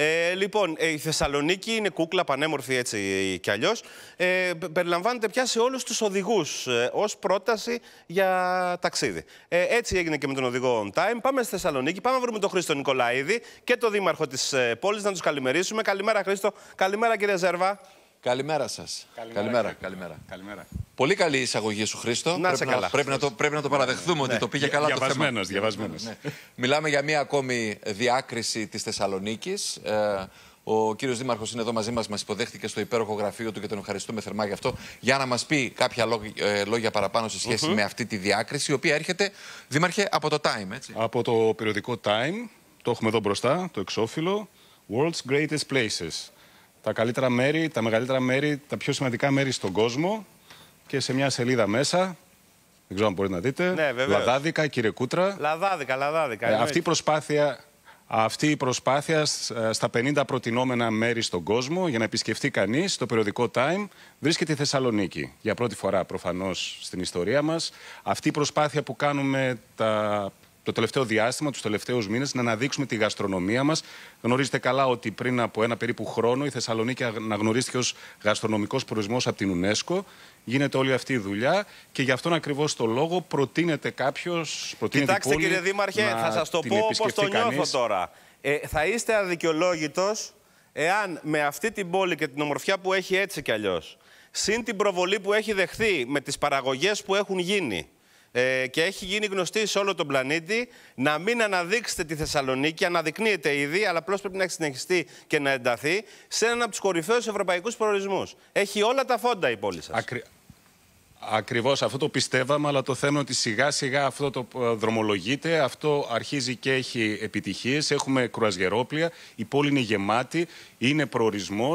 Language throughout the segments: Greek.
Ε, λοιπόν, ε, η Θεσσαλονίκη είναι κούκλα, πανέμορφη έτσι κι αλλιώς. Ε, περιλαμβάνεται πια σε όλους τους οδηγούς ε, ως πρόταση για ταξίδι. Ε, έτσι έγινε και με τον οδηγό On Time. Πάμε στη Θεσσαλονίκη, πάμε να βρούμε τον Χρήστο Νικολαίδη και τον δήμαρχο της ε, πόλης να τους καλημερίσουμε. Καλημέρα, Χρήστο. Καλημέρα, κύριε Ζέρβα. Καλημέρα σας. Καλημέρα. Καλημέρα. Καλημέρα. Πολύ καλή εισαγωγή σου, Χρήστο. Να σε πρέπει, καλά. Πρέπει να το, πρέπει να το παραδεχθούμε ότι ναι. το πήγε καλά διαβασμένος, το θέμα. Διαβασμένος, διαβασμένος. Ναι. Μιλάμε για μία ακόμη διάκριση της Θεσσαλονίκης. Ε, ο κύριος Δήμαρχος είναι εδώ μαζί μας, μας υποδέχτηκε στο υπέροχο γραφείο του και τον ευχαριστούμε θερμά γι' αυτό. Για να μας πει κάποια ε, λόγια παραπάνω σε σχεση με αυτή τη διάκριση, η οποία έρχεται, Δήμαρχε, από το Time, έτσι. Από το περιοδικό Time, το έχουμε εδώ μπροστά, το εξώφυλλο. World's Greatest Places. Τα καλύτερα μέρη, τα μεγαλύτερα μέρη, τα πιο σημαντικά μέρη στον κόσμο και σε μια σελίδα μέσα. Δεν ξέρω αν μπορείτε να δείτε. Ναι, λαδάδικα, κύριε Κούτρα. Λαδάδικα, λαδάδικα. Ε, αυτή, η προσπάθεια, αυτή η προσπάθεια ε, στα 50 προτινόμενα μέρη στον κόσμο για να επισκεφτεί κανείς το περιοδικό Time βρίσκεται η Θεσσαλονίκη. Για πρώτη φορά προφανώς στην ιστορία μας. Αυτή η προσπάθεια που κάνουμε τα το τελευταίο διάστημα, τους τελευταίους μήνες, να αναδείξουμε τη γαστρονομία μας. Γνωρίζετε καλά ότι πριν από ένα περίπου χρόνο η Θεσσαλονίκη αναγνωρίστηκε ως γαστρονομικός προορισμός από την UNESCO. Γίνεται όλη αυτή η δουλειά και γι' αυτόν ακριβώς το λόγο προτείνεται κάποιος. Κοιτάξτε, πόλη, κύριε Δήμαρχε, θα σας το πω όπως το νιώθω τώρα. Ε, θα είστε αδικαιολόγητος εάν με αυτή την πόλη και την ομορφιά που έχει έτσι κι αλλιώς, συν την προβολή που έχει δεχθεί με τις παραγωγές που έχουν γίνει ε, και έχει γίνει γνωστή σε όλο τον πλανήτη. Να μην αναδείξετε τη Θεσσαλονίκη, αναδεικνύεται ήδη, αλλά απλώς πρέπει να έχει συνεχιστεί και να ενταθεί σε έναν από τους κορυφαίους ευρωπαϊκούς προορισμούς. Έχει όλα τα φόντα η πόλη σας. Ακρι... Ακριβώς αυτό το πιστεύαμε, αλλά το θέμα είναι ότι σιγά σιγά αυτό το ε, δρομολογείται. Αυτό αρχίζει και έχει επιτυχίες. Έχουμε κρουαζιερόπλια. Η πόλη είναι γεμάτη. Είναι προορισμός.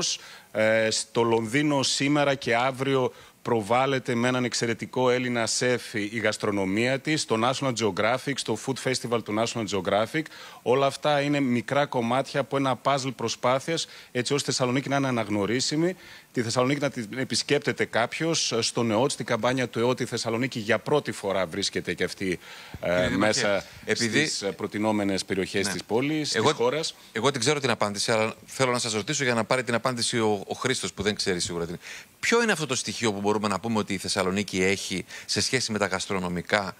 Ε, στο Λονδίνο σήμερα και αύριο προβάλλεται με έναν εξαιρετικό Έλληνα σεφ η γαστρονομία της, το National Geographic, στο Food Festival του National Geographic. Όλα αυτά είναι μικρά κομμάτια από ένα puzzle προσπάθειας έτσι ώστε η Θεσσαλονίκη να είναι αναγνωρίσιμη. Τη Θεσσαλονίκη να την επισκέπτεται κάποιος. Στον ΕΟΤ, στην καμπάνια του ΕΟΤ, η Θεσσαλονίκη για πρώτη φορά βρίσκεται και αυτή ε, μέσα Επειδή... στις ε, προτινόμενες περιοχές ναι. της πόλης, της χώρας. Εγώ δεν ξέρω την απάντηση, αλλά θέλω να σας ρωτήσω για να πάρει την απάντηση ο, ο Χρήστος που δεν ξέρει σίγουρα. την. Ποιο είναι αυτό το στοιχείο που μπορούμε να πούμε ότι η Θεσσαλονίκη έχει σε σχέση με τα γαστρονομικά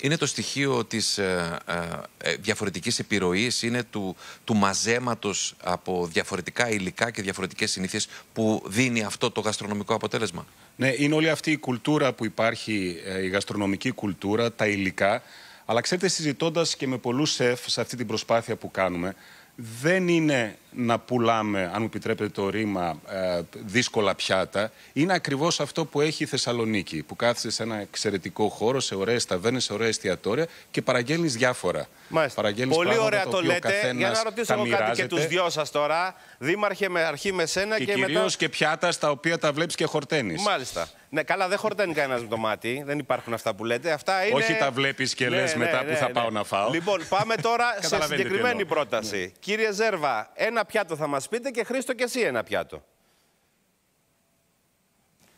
είναι το στοιχείο της ε, ε, ε, διαφορετικής επιρροής, είναι του, του μαζέματος από διαφορετικά υλικά και διαφορετικές συνήθειες που δίνει αυτό το γαστρονομικό αποτέλεσμα. Ναι, είναι όλη αυτή η κουλτούρα που υπάρχει, ε, η γαστρονομική κουλτούρα, τα υλικά. Αλλά ξέρετε, συζητώντας και με πολλούς σεφ σε αυτή την προσπάθεια που κάνουμε, δεν είναι να πουλάμε, αν μου επιτρέπετε το ρήμα, ε, δύσκολα πιάτα. Είναι ακριβώς αυτό που έχει η Θεσσαλονίκη, που κάθεσαι σε ένα εξαιρετικό χώρο, σε ωραίε ταβέρνε, σε ωραία εστιατόρια και παραγγέλνεις διάφορα. Μάλιστα. Πολύ ωραία το, λέτε. Για να ρωτήσω εγώ κάτι και τους δυο σας τώρα. Δήμαρχε, με αρχή με σένα και, και μετά. Κυρίως και πιάτα στα οποία τα βλέπεις και χορταίνεις. Μάλιστα. Ναι, καλά, δεν χορταίνει κανένας με το μάτι. Δεν υπάρχουν αυτά που λέτε. Αυτά είναι... Όχι τα βλέπεις και ναι, λες ναι, μετά ναι, που θα πάω να φάω. Λοιπόν, πάμε τώρα σε συγκεκριμένη πρόταση. Κύριε Ζέρβα, ένα πιάτο θα μας πείτε και Χρήστο και εσύ ένα πιάτο.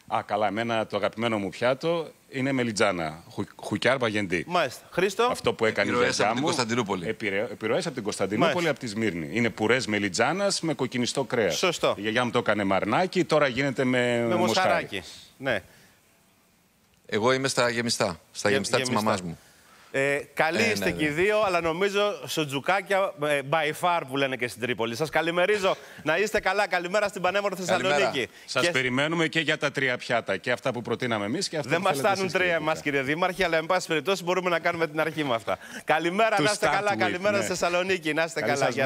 Α, καλά, εμένα το αγαπημένο μου πιάτο είναι μελιτζάνα. Χου, χουκιάρ παγεντή. Μάλιστα. Χρήστο. Αυτό που έκανε η γιαγιά από την Κωνσταντινούπολη. Επιρροές από την Κωνσταντινούπολη, από τη Σμύρνη. Είναι πουρές μελιτζάνας με κοκκινιστό κρέας. Σωστό. Η γιαγιά μου το έκανε μαρνάκι, τώρα γίνεται με, με ναι. Εγώ είμαι στα γεμιστά. Στα γεμιστά, γεμιστά. της μαμάς μου. Ε, καλή ε, ναι, είστε ναι, και οι δύο, αλλά νομίζω τζουκάκια ε, by far που λένε και στην Τρίπολη. Σας καλημερίζω να είστε καλά. Καλημέρα στην πανέμορφη Θεσσαλονίκη. Σας και... περιμένουμε και για τα τρία πιάτα. Και αυτά που προτείναμε εμείς και αυτά Δεν μα φτάνουν τρία εμάς, κύριε Δήμαρχε, αλλά εν πάση περιπτώσει μπορούμε να κάνουμε την αρχή με αυτά. Καλημέρα, να είστε καλά. καλημέρα στη ναι. Θεσσαλονίκη. Να είστε καλά.